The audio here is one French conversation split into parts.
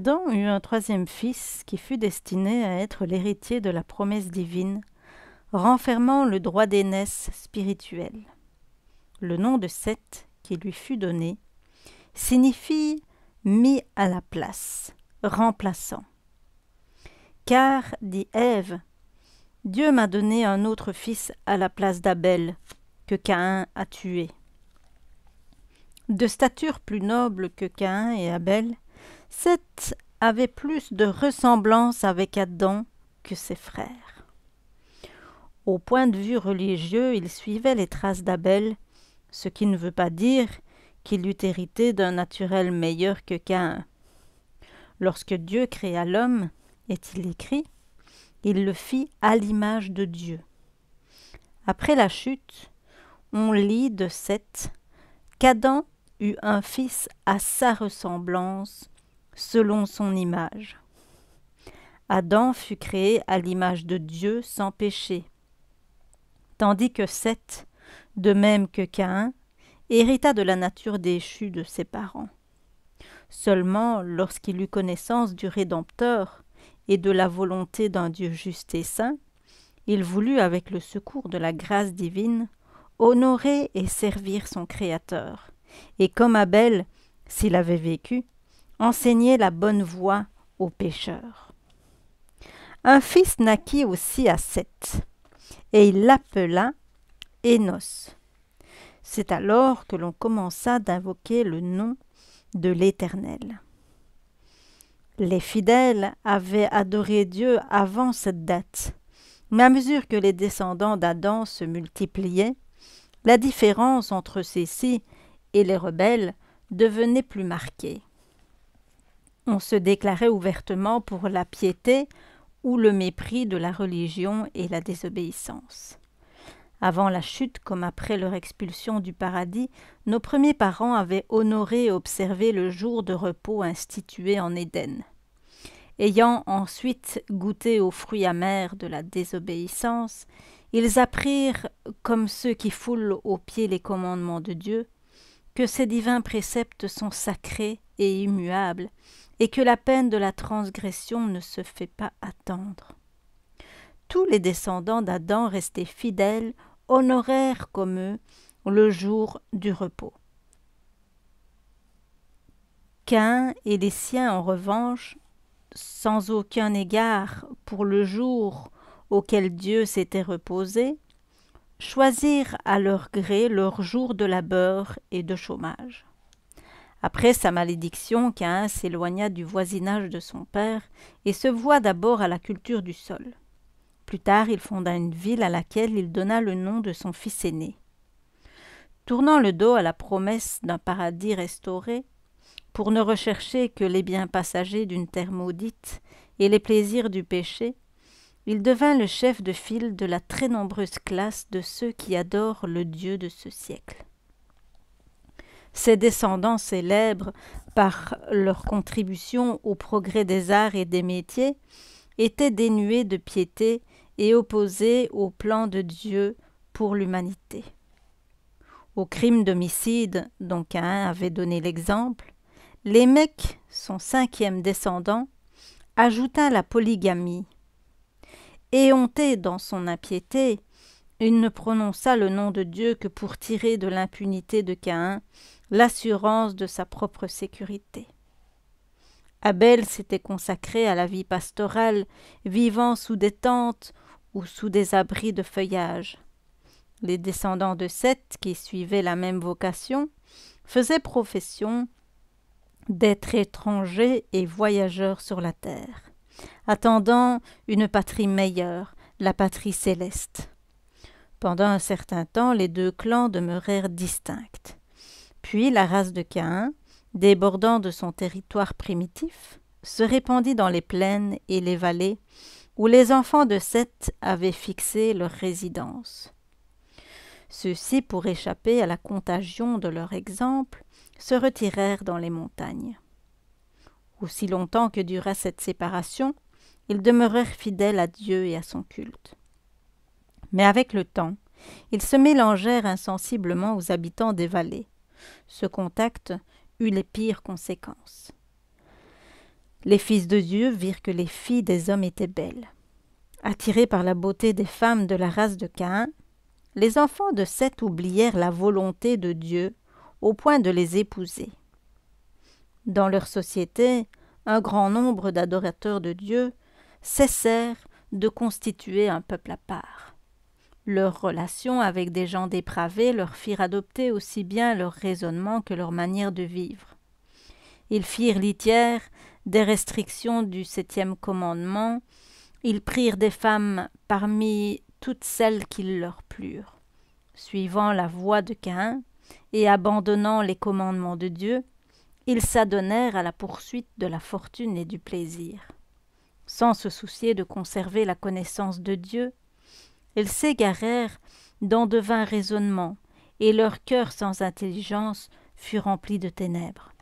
Adam eut un troisième fils qui fut destiné à être l'héritier de la promesse divine, renfermant le droit d'aînesse spirituelle. Le nom de Seth, qui lui fut donné, signifie mis à la place, remplaçant. Car, dit Ève, Dieu m'a donné un autre fils à la place d'Abel, que Caïn a tué. De stature plus noble que Caïn et Abel, Seth avait plus de ressemblance avec Adam que ses frères. Au point de vue religieux, il suivait les traces d'Abel, ce qui ne veut pas dire qu'il eût hérité d'un naturel meilleur que Caïn. Lorsque Dieu créa l'homme, est-il écrit, il le fit à l'image de Dieu. Après la chute, on lit de Seth qu'Adam eut un fils à sa ressemblance, selon son image. Adam fut créé à l'image de Dieu sans péché, tandis que Seth, de même que Caïn, hérita de la nature déchue de ses parents. Seulement, lorsqu'il eut connaissance du Rédempteur et de la volonté d'un Dieu juste et saint, il voulut, avec le secours de la grâce divine, honorer et servir son Créateur. Et comme Abel, s'il avait vécu, enseigner la bonne voie aux pécheurs. Un fils naquit aussi à Seth, et il l'appela Enos. C'est alors que l'on commença d'invoquer le nom de l'Éternel. Les fidèles avaient adoré Dieu avant cette date, mais à mesure que les descendants d'Adam se multipliaient, la différence entre ces ci et les rebelles devenait plus marquée on se déclarait ouvertement pour la piété ou le mépris de la religion et la désobéissance. Avant la chute comme après leur expulsion du paradis, nos premiers parents avaient honoré et observé le jour de repos institué en Éden. Ayant ensuite goûté aux fruits amers de la désobéissance, ils apprirent, comme ceux qui foulent aux pieds les commandements de Dieu, que ces divins préceptes sont sacrés et immuables, et que la peine de la transgression ne se fait pas attendre. Tous les descendants d'Adam restés fidèles honorèrent comme eux le jour du repos. Cain et les siens, en revanche, sans aucun égard pour le jour auquel Dieu s'était reposé, choisirent à leur gré leur jour de labeur et de chômage. Après sa malédiction, Caïn s'éloigna du voisinage de son père et se voua d'abord à la culture du sol. Plus tard, il fonda une ville à laquelle il donna le nom de son fils aîné. Tournant le dos à la promesse d'un paradis restauré, pour ne rechercher que les biens passagers d'une terre maudite et les plaisirs du péché, il devint le chef de file de la très nombreuse classe de ceux qui adorent le Dieu de ce siècle ses descendants célèbres par leur contribution au progrès des arts et des métiers, étaient dénués de piété et opposés au plan de Dieu pour l'humanité. Au crime d'homicide dont un avait donné l'exemple, Lémec, son cinquième descendant, ajouta la polygamie. Éhonté dans son impiété, il ne prononça le nom de Dieu que pour tirer de l'impunité de Caïn l'assurance de sa propre sécurité. Abel s'était consacré à la vie pastorale, vivant sous des tentes ou sous des abris de feuillage. Les descendants de Seth, qui suivaient la même vocation, faisaient profession d'être étrangers et voyageurs sur la terre, attendant une patrie meilleure, la patrie céleste. Pendant un certain temps, les deux clans demeurèrent distincts. Puis la race de Caïn, débordant de son territoire primitif, se répandit dans les plaines et les vallées où les enfants de Seth avaient fixé leur résidence. Ceux-ci, pour échapper à la contagion de leur exemple, se retirèrent dans les montagnes. Aussi longtemps que dura cette séparation, ils demeurèrent fidèles à Dieu et à son culte mais avec le temps, ils se mélangèrent insensiblement aux habitants des vallées. Ce contact eut les pires conséquences. Les fils de Dieu virent que les filles des hommes étaient belles. Attirés par la beauté des femmes de la race de Caïn, les enfants de Seth oublièrent la volonté de Dieu au point de les épouser. Dans leur société, un grand nombre d'adorateurs de Dieu cessèrent de constituer un peuple à part leurs relations avec des gens dépravés leur firent adopter aussi bien leur raisonnement que leur manière de vivre. Ils firent litière des restrictions du septième commandement, ils prirent des femmes parmi toutes celles qui leur plurent. Suivant la voie de Caïn et abandonnant les commandements de Dieu, ils s'adonnèrent à la poursuite de la fortune et du plaisir. Sans se soucier de conserver la connaissance de Dieu, elles s'égarèrent dans de vains raisonnements, et leur cœur sans intelligence fut rempli de ténèbres.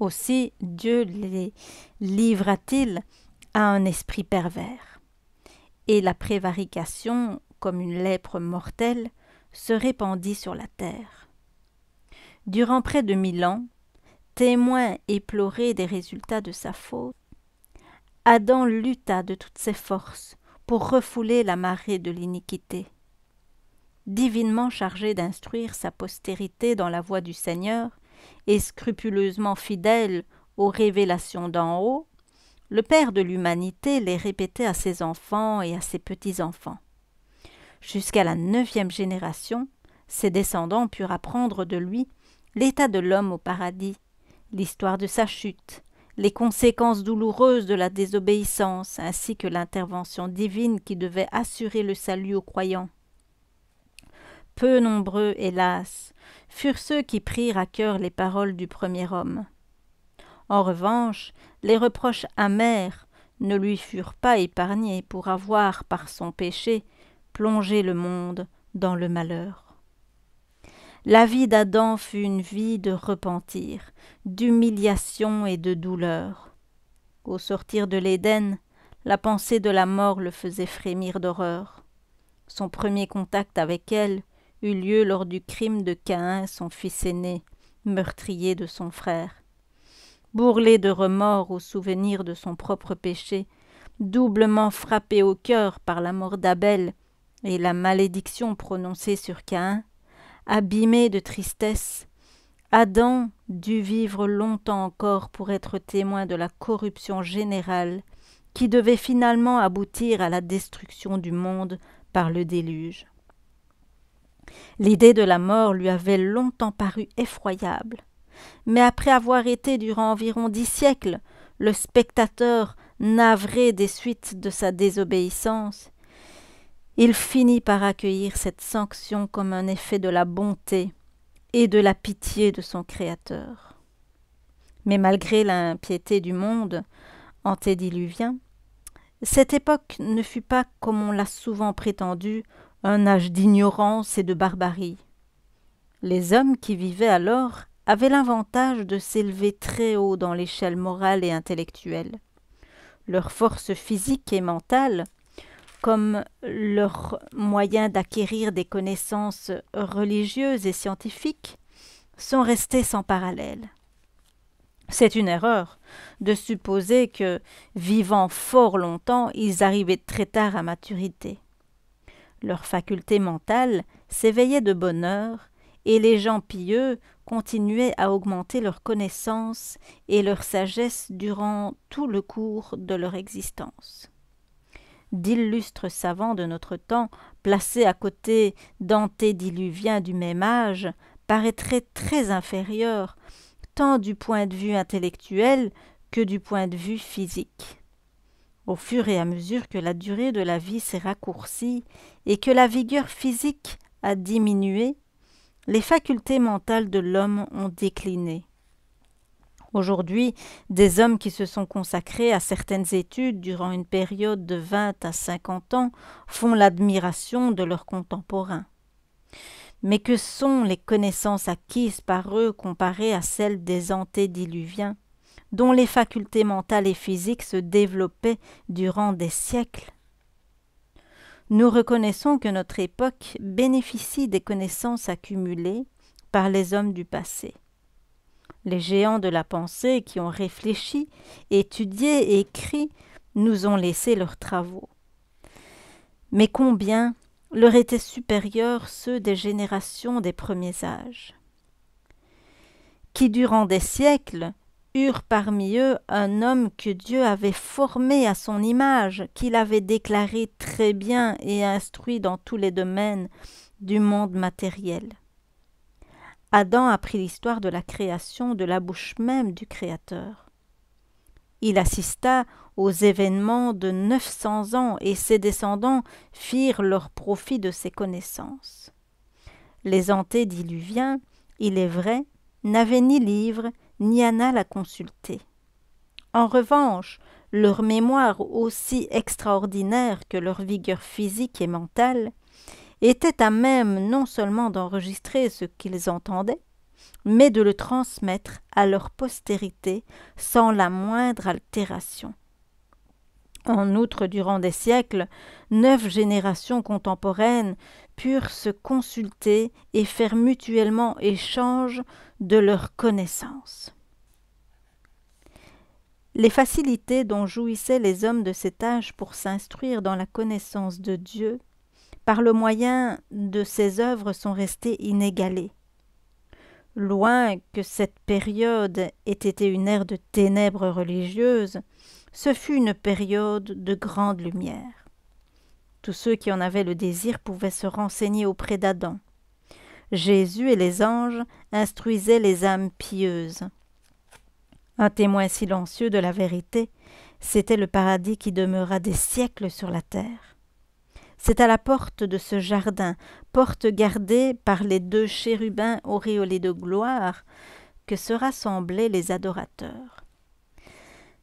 Aussi Dieu les livra-t-il à un esprit pervers. Et la prévarication, comme une lèpre mortelle, se répandit sur la terre. Durant près de mille ans, témoin éploré des résultats de sa faute, Adam lutta de toutes ses forces pour refouler la marée de l'iniquité. Divinement chargé d'instruire sa postérité dans la voie du Seigneur, et scrupuleusement fidèle aux révélations d'en haut, le Père de l'humanité les répétait à ses enfants et à ses petits-enfants. Jusqu'à la neuvième génération, ses descendants purent apprendre de lui l'état de l'homme au paradis, l'histoire de sa chute, les conséquences douloureuses de la désobéissance ainsi que l'intervention divine qui devait assurer le salut aux croyants. Peu nombreux, hélas, furent ceux qui prirent à cœur les paroles du premier homme. En revanche, les reproches amers ne lui furent pas épargnés pour avoir, par son péché, plongé le monde dans le malheur. La vie d'Adam fut une vie de repentir, d'humiliation et de douleur. Au sortir de l'Éden, la pensée de la mort le faisait frémir d'horreur. Son premier contact avec elle eut lieu lors du crime de Caïn, son fils aîné, meurtrier de son frère. Bourlé de remords au souvenir de son propre péché, doublement frappé au cœur par la mort d'Abel et la malédiction prononcée sur Caïn, abîmé de tristesse, Adam dut vivre longtemps encore pour être témoin de la corruption générale qui devait finalement aboutir à la destruction du monde par le déluge. L'idée de la mort lui avait longtemps paru effroyable, mais après avoir été durant environ dix siècles le spectateur navré des suites de sa désobéissance, il finit par accueillir cette sanction comme un effet de la bonté et de la pitié de son Créateur. Mais malgré l'impiété du monde antédiluvien, cette époque ne fut pas, comme on l'a souvent prétendu, un âge d'ignorance et de barbarie. Les hommes qui vivaient alors avaient l'avantage de s'élever très haut dans l'échelle morale et intellectuelle. Leur force physique et mentale comme leur moyen d'acquérir des connaissances religieuses et scientifiques, sont restés sans parallèle. C'est une erreur de supposer que, vivant fort longtemps, ils arrivaient très tard à maturité. Leur facultés mentale s'éveillait de bonne heure, et les gens pieux continuaient à augmenter leurs connaissances et leur sagesse durant tout le cours de leur existence d'illustres savants de notre temps, placés à côté d'antédiluviens du même âge, paraîtraient très inférieurs, tant du point de vue intellectuel que du point de vue physique. Au fur et à mesure que la durée de la vie s'est raccourcie et que la vigueur physique a diminué, les facultés mentales de l'homme ont décliné. Aujourd'hui, des hommes qui se sont consacrés à certaines études durant une période de 20 à 50 ans font l'admiration de leurs contemporains. Mais que sont les connaissances acquises par eux comparées à celles des antédiluviens, dont les facultés mentales et physiques se développaient durant des siècles Nous reconnaissons que notre époque bénéficie des connaissances accumulées par les hommes du passé les géants de la pensée qui ont réfléchi, étudié et écrit nous ont laissé leurs travaux. Mais combien leur étaient supérieurs ceux des générations des premiers âges, qui durant des siècles eurent parmi eux un homme que Dieu avait formé à son image, qu'il avait déclaré très bien et instruit dans tous les domaines du monde matériel. Adam apprit l'histoire de la création de la bouche même du Créateur. Il assista aux événements de 900 ans et ses descendants firent leur profit de ses connaissances. Les antédiluviens, il est vrai, n'avaient ni livre ni annales à consulter. En revanche, leur mémoire, aussi extraordinaire que leur vigueur physique et mentale, étaient à même non seulement d'enregistrer ce qu'ils entendaient, mais de le transmettre à leur postérité sans la moindre altération. En outre, durant des siècles, neuf générations contemporaines purent se consulter et faire mutuellement échange de leurs connaissances. Les facilités dont jouissaient les hommes de cet âge pour s'instruire dans la connaissance de Dieu par le moyen de ses œuvres sont restées inégalées. Loin que cette période ait été une ère de ténèbres religieuses, ce fut une période de grande lumière. Tous ceux qui en avaient le désir pouvaient se renseigner auprès d'Adam. Jésus et les anges instruisaient les âmes pieuses. Un témoin silencieux de la vérité, c'était le paradis qui demeura des siècles sur la terre. C'est à la porte de ce jardin, porte gardée par les deux chérubins auréolés de gloire, que se rassemblaient les adorateurs.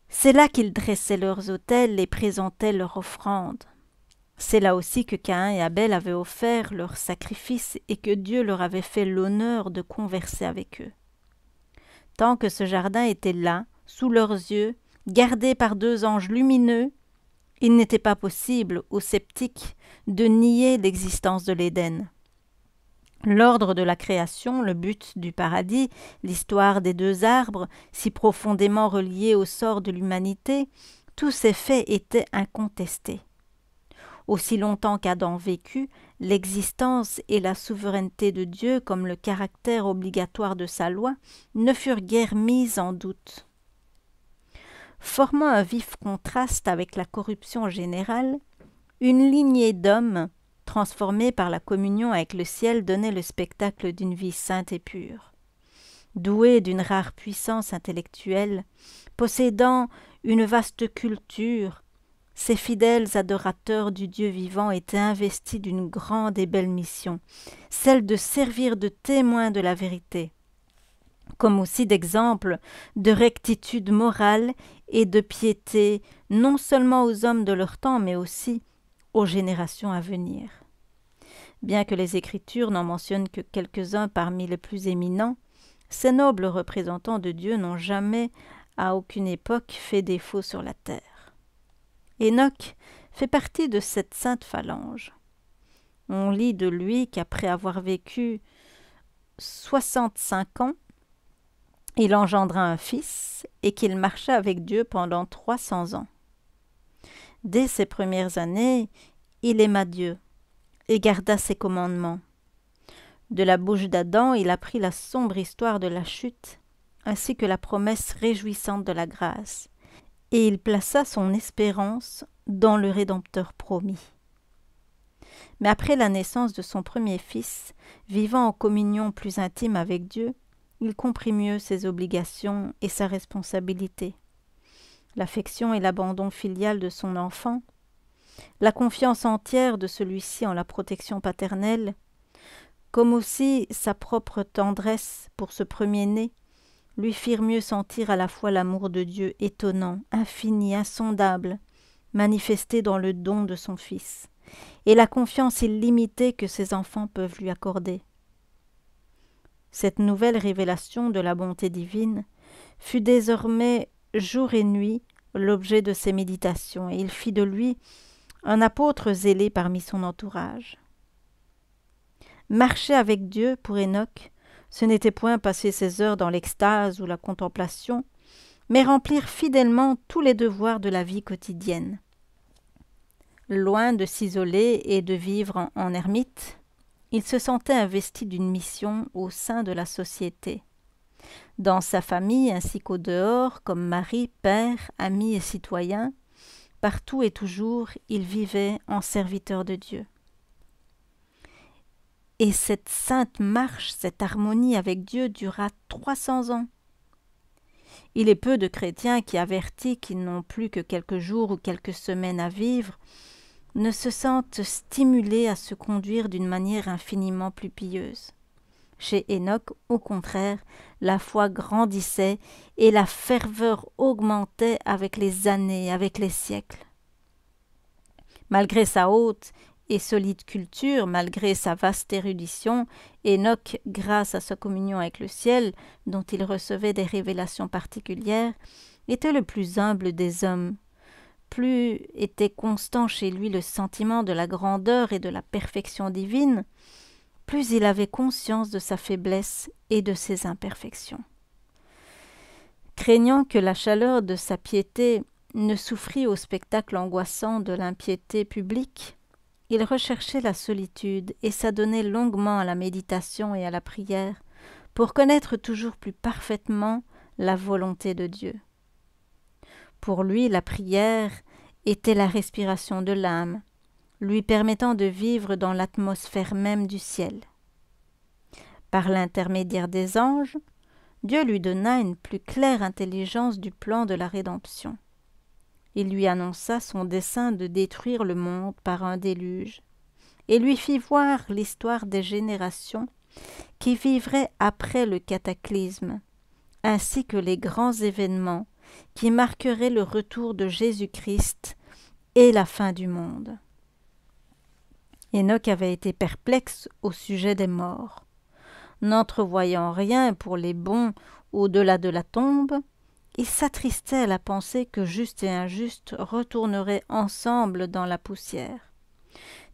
C'est là qu'ils dressaient leurs autels et présentaient leurs offrandes. C'est là aussi que Caïn et Abel avaient offert leurs sacrifices et que Dieu leur avait fait l'honneur de converser avec eux. Tant que ce jardin était là, sous leurs yeux, gardé par deux anges lumineux, il n'était pas possible aux sceptiques de nier l'existence de l'Éden. L'ordre de la création, le but du paradis, l'histoire des deux arbres, si profondément reliés au sort de l'humanité, tous ces faits étaient incontestés. Aussi longtemps qu'Adam vécut, l'existence et la souveraineté de Dieu comme le caractère obligatoire de sa loi ne furent guère mises en doute formant un vif contraste avec la corruption générale, une lignée d'hommes, transformés par la communion avec le ciel, donnait le spectacle d'une vie sainte et pure. Doués d'une rare puissance intellectuelle, possédant une vaste culture, ces fidèles adorateurs du Dieu vivant étaient investis d'une grande et belle mission, celle de servir de témoins de la vérité, comme aussi d'exemples de rectitude morale et de piété non seulement aux hommes de leur temps, mais aussi aux générations à venir. Bien que les Écritures n'en mentionnent que quelques-uns parmi les plus éminents, ces nobles représentants de Dieu n'ont jamais, à aucune époque, fait défaut sur la terre. Enoch fait partie de cette sainte phalange. On lit de lui qu'après avoir vécu 65 ans, il engendra un fils et qu'il marcha avec Dieu pendant trois cents ans. Dès ses premières années, il aima Dieu et garda ses commandements. De la bouche d'Adam, il apprit la sombre histoire de la chute, ainsi que la promesse réjouissante de la grâce, et il plaça son espérance dans le Rédempteur promis. Mais après la naissance de son premier fils, vivant en communion plus intime avec Dieu, il comprit mieux ses obligations et sa responsabilité. L'affection et l'abandon filial de son enfant, la confiance entière de celui-ci en la protection paternelle, comme aussi sa propre tendresse pour ce premier-né, lui firent mieux sentir à la fois l'amour de Dieu étonnant, infini, insondable, manifesté dans le don de son Fils, et la confiance illimitée que ses enfants peuvent lui accorder. Cette nouvelle révélation de la bonté divine fut désormais jour et nuit l'objet de ses méditations, et il fit de lui un apôtre zélé parmi son entourage. Marcher avec Dieu pour Enoch, ce n'était point passer ses heures dans l'extase ou la contemplation, mais remplir fidèlement tous les devoirs de la vie quotidienne. Loin de s'isoler et de vivre en, en ermite, il se sentait investi d'une mission au sein de la société. Dans sa famille ainsi qu'au dehors, comme mari, père, ami et citoyen, partout et toujours, il vivait en serviteur de Dieu. Et cette sainte marche, cette harmonie avec Dieu dura trois cents ans. Il est peu de chrétiens qui avertis qu'ils n'ont plus que quelques jours ou quelques semaines à vivre, ne se sentent stimulés à se conduire d'une manière infiniment plus pieuse. Chez Enoch, au contraire, la foi grandissait et la ferveur augmentait avec les années, avec les siècles. Malgré sa haute et solide culture, malgré sa vaste érudition, Enoch, grâce à sa communion avec le ciel, dont il recevait des révélations particulières, était le plus humble des hommes plus était constant chez lui le sentiment de la grandeur et de la perfection divine, plus il avait conscience de sa faiblesse et de ses imperfections. Craignant que la chaleur de sa piété ne souffrit au spectacle angoissant de l'impiété publique, il recherchait la solitude et s'adonnait longuement à la méditation et à la prière pour connaître toujours plus parfaitement la volonté de Dieu. Pour lui, la prière était la respiration de l'âme, lui permettant de vivre dans l'atmosphère même du ciel. Par l'intermédiaire des anges, Dieu lui donna une plus claire intelligence du plan de la rédemption. Il lui annonça son dessein de détruire le monde par un déluge, et lui fit voir l'histoire des générations qui vivraient après le cataclysme, ainsi que les grands événements qui marquerait le retour de Jésus-Christ et la fin du monde. Enoch avait été perplexe au sujet des morts. N'entrevoyant rien pour les bons au-delà de la tombe, il s'attristait à la pensée que juste et injuste retourneraient ensemble dans la poussière,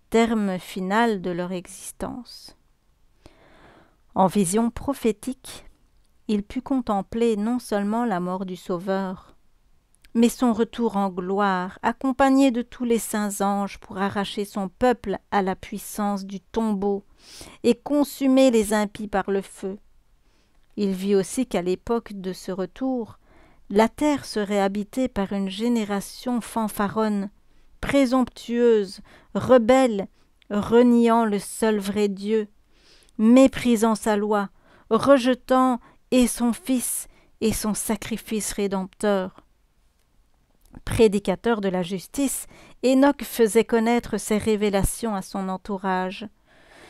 terme final de leur existence. En vision prophétique, il put contempler non seulement la mort du Sauveur, mais son retour en gloire, accompagné de tous les saints anges pour arracher son peuple à la puissance du tombeau et consumer les impies par le feu. Il vit aussi qu'à l'époque de ce retour, la terre serait habitée par une génération fanfaronne, présomptueuse, rebelle, reniant le seul vrai Dieu, méprisant sa loi, rejetant et son Fils et son sacrifice rédempteur. Prédicateur de la justice, Enoch faisait connaître ses révélations à son entourage.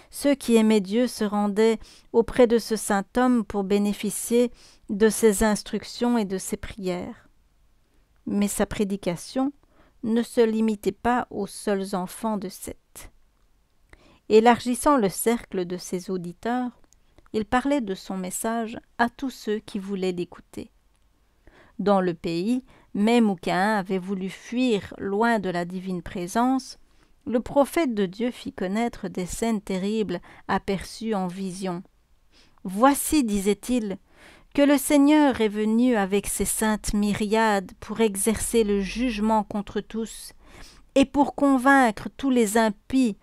Ceux qui aimaient Dieu se rendaient auprès de ce saint homme pour bénéficier de ses instructions et de ses prières. Mais sa prédication ne se limitait pas aux seuls enfants de Seth. Élargissant le cercle de ses auditeurs, il parlait de son message à tous ceux qui voulaient l'écouter. Dans le pays, même où Caïn avait voulu fuir loin de la divine présence, le prophète de Dieu fit connaître des scènes terribles aperçues en vision. Voici, disait-il, que le Seigneur est venu avec ses saintes myriades pour exercer le jugement contre tous et pour convaincre tous les impies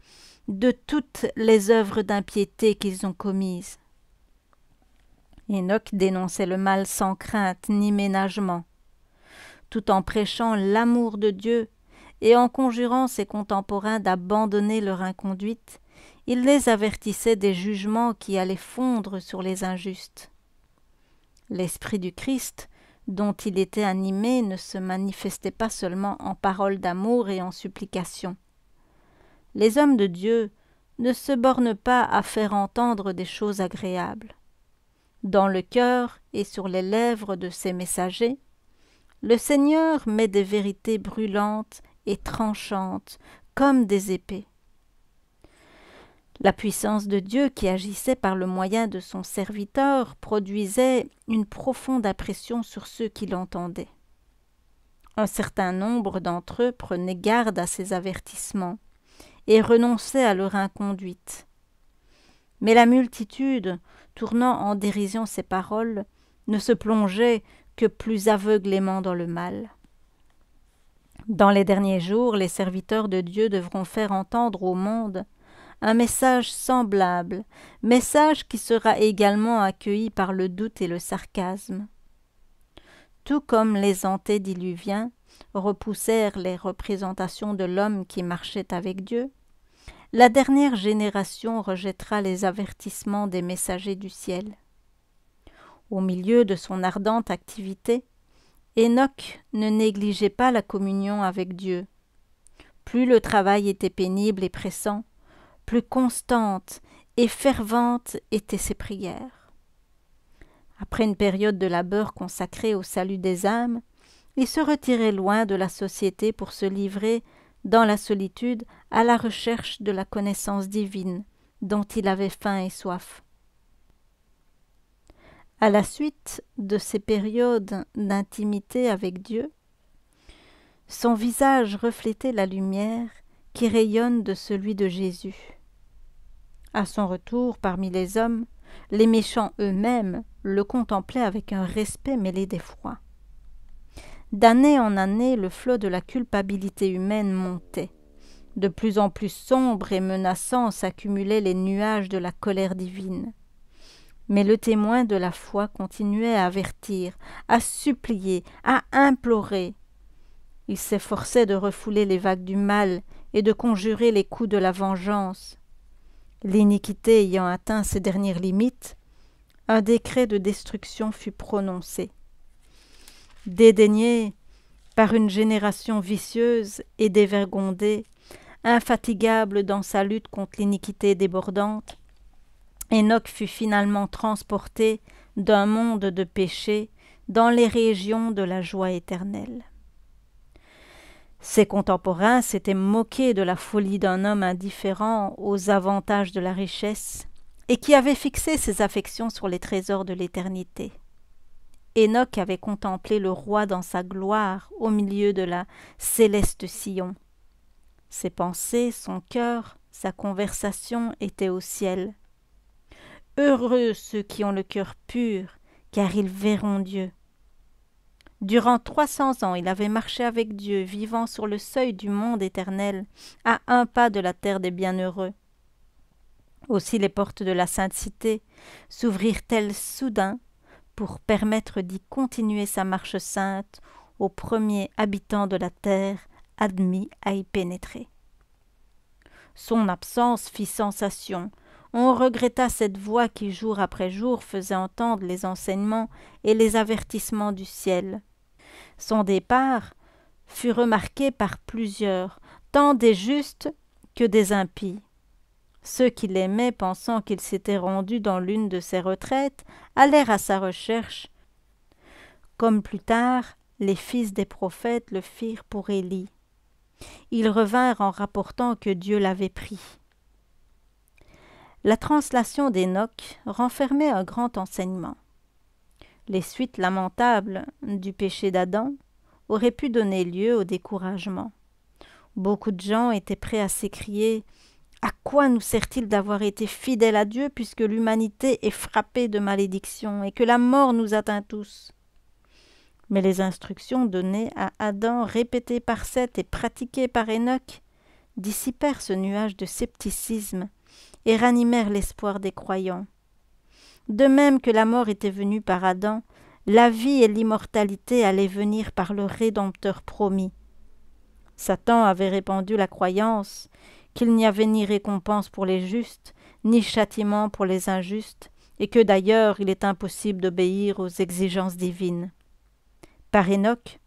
de toutes les œuvres d'impiété qu'ils ont commises. Enoch dénonçait le mal sans crainte ni ménagement. Tout en prêchant l'amour de Dieu et en conjurant ses contemporains d'abandonner leur inconduite, il les avertissait des jugements qui allaient fondre sur les injustes. L'Esprit du Christ, dont il était animé, ne se manifestait pas seulement en paroles d'amour et en supplications. Les hommes de Dieu ne se bornent pas à faire entendre des choses agréables dans le cœur et sur les lèvres de ses messagers, le Seigneur met des vérités brûlantes et tranchantes comme des épées. La puissance de Dieu qui agissait par le moyen de son serviteur produisait une profonde impression sur ceux qui l'entendaient. Un certain nombre d'entre eux prenaient garde à ses avertissements et renonçaient à leur inconduite. Mais la multitude, tournant en dérision ses paroles, ne se plongeait que plus aveuglément dans le mal. Dans les derniers jours, les serviteurs de Dieu devront faire entendre au monde un message semblable, message qui sera également accueilli par le doute et le sarcasme. Tout comme les antédiluviens repoussèrent les représentations de l'homme qui marchait avec Dieu, la dernière génération rejettera les avertissements des messagers du ciel. Au milieu de son ardente activité, Enoch ne négligeait pas la communion avec Dieu. Plus le travail était pénible et pressant, plus constante et fervente étaient ses prières. Après une période de labeur consacrée au salut des âmes, il se retirait loin de la société pour se livrer dans la solitude, à la recherche de la connaissance divine dont il avait faim et soif. À la suite de ces périodes d'intimité avec Dieu, son visage reflétait la lumière qui rayonne de celui de Jésus. À son retour parmi les hommes, les méchants eux-mêmes le contemplaient avec un respect mêlé d'effroi. D'année en année, le flot de la culpabilité humaine montait. De plus en plus sombre et menaçant s'accumulaient les nuages de la colère divine. Mais le témoin de la foi continuait à avertir, à supplier, à implorer. Il s'efforçait de refouler les vagues du mal et de conjurer les coups de la vengeance. L'iniquité ayant atteint ses dernières limites, un décret de destruction fut prononcé dédaigné par une génération vicieuse et dévergondée, infatigable dans sa lutte contre l'iniquité débordante, Enoch fut finalement transporté d'un monde de péché dans les régions de la joie éternelle. Ses contemporains s'étaient moqués de la folie d'un homme indifférent aux avantages de la richesse et qui avait fixé ses affections sur les trésors de l'éternité. Enoch avait contemplé le roi dans sa gloire au milieu de la céleste sillon. Ses pensées, son cœur, sa conversation étaient au ciel. Heureux ceux qui ont le cœur pur, car ils verront Dieu. Durant trois cents ans, il avait marché avec Dieu, vivant sur le seuil du monde éternel, à un pas de la terre des bienheureux. Aussi les portes de la sainte cité s'ouvrirent-elles soudain pour permettre d'y continuer sa marche sainte aux premiers habitants de la terre admis à y pénétrer. Son absence fit sensation. On regretta cette voix qui jour après jour faisait entendre les enseignements et les avertissements du ciel. Son départ fut remarqué par plusieurs, tant des justes que des impies. Ceux qui l'aimaient, pensant qu'il s'était rendu dans l'une de ses retraites, allèrent à sa recherche, comme plus tard les fils des prophètes le firent pour Élie. Ils revinrent en rapportant que Dieu l'avait pris. La translation d'Énoch renfermait un grand enseignement. Les suites lamentables du péché d'Adam auraient pu donner lieu au découragement. Beaucoup de gens étaient prêts à s'écrier à quoi nous sert-il d'avoir été fidèles à Dieu puisque l'humanité est frappée de malédiction et que la mort nous atteint tous Mais les instructions données à Adam, répétées par Seth et pratiquées par Enoch, dissipèrent ce nuage de scepticisme et ranimèrent l'espoir des croyants. De même que la mort était venue par Adam, la vie et l'immortalité allaient venir par le Rédempteur promis. Satan avait répandu la croyance qu'il n'y avait ni récompense pour les justes, ni châtiment pour les injustes, et que d'ailleurs il est impossible d'obéir aux exigences divines. Par Enoch,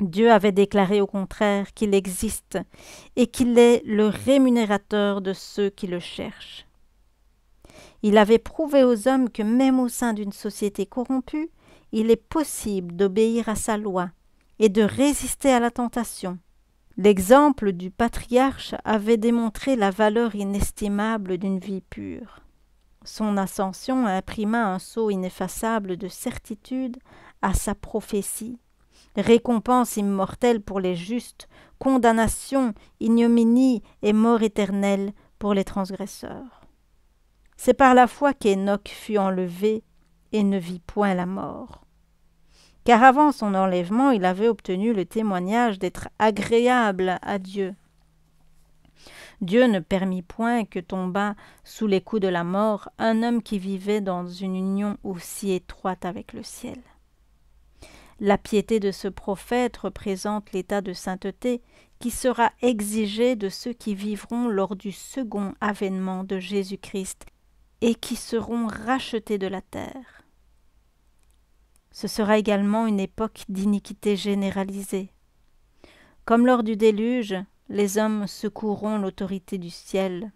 Dieu avait déclaré au contraire qu'il existe et qu'il est le rémunérateur de ceux qui le cherchent. Il avait prouvé aux hommes que même au sein d'une société corrompue, il est possible d'obéir à sa loi et de résister à la tentation, L'exemple du patriarche avait démontré la valeur inestimable d'une vie pure. Son ascension imprima un sceau ineffaçable de certitude à sa prophétie. Récompense immortelle pour les justes, condamnation, ignominie et mort éternelle pour les transgresseurs. C'est par la foi qu'Enoch fut enlevé et ne vit point la mort car avant son enlèvement il avait obtenu le témoignage d'être agréable à Dieu. Dieu ne permit point que tombât sous les coups de la mort un homme qui vivait dans une union aussi étroite avec le ciel. La piété de ce prophète représente l'état de sainteté qui sera exigé de ceux qui vivront lors du second avènement de Jésus-Christ et qui seront rachetés de la terre. Ce sera également une époque d'iniquité généralisée. Comme lors du déluge, les hommes secourront l'autorité du ciel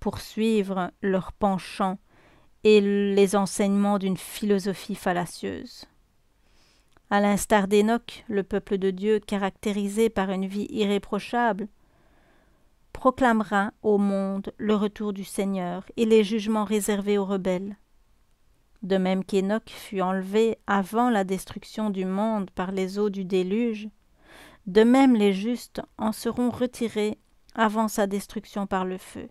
pour suivre leurs penchants et les enseignements d'une philosophie fallacieuse. À l'instar d'Énoch, le peuple de Dieu, caractérisé par une vie irréprochable, proclamera au monde le retour du Seigneur et les jugements réservés aux rebelles de même qu'Enoch fut enlevé avant la destruction du monde par les eaux du déluge, de même les justes en seront retirés avant sa destruction par le feu.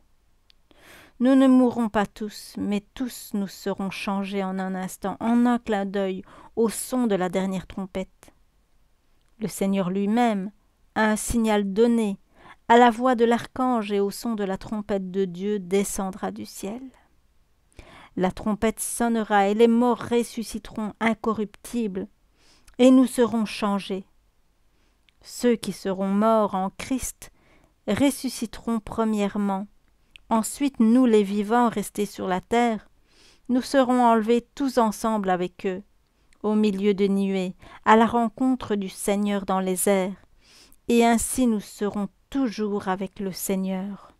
Nous ne mourrons pas tous, mais tous nous serons changés en un instant, en un clin d'œil, au son de la dernière trompette. Le Seigneur lui-même à un signal donné, à la voix de l'archange et au son de la trompette de Dieu descendra du ciel. La trompette sonnera et les morts ressusciteront incorruptibles, et nous serons changés. Ceux qui seront morts en Christ ressusciteront premièrement. Ensuite, nous les vivants restés sur la terre, nous serons enlevés tous ensemble avec eux, au milieu de nuées, à la rencontre du Seigneur dans les airs, et ainsi nous serons toujours avec le Seigneur.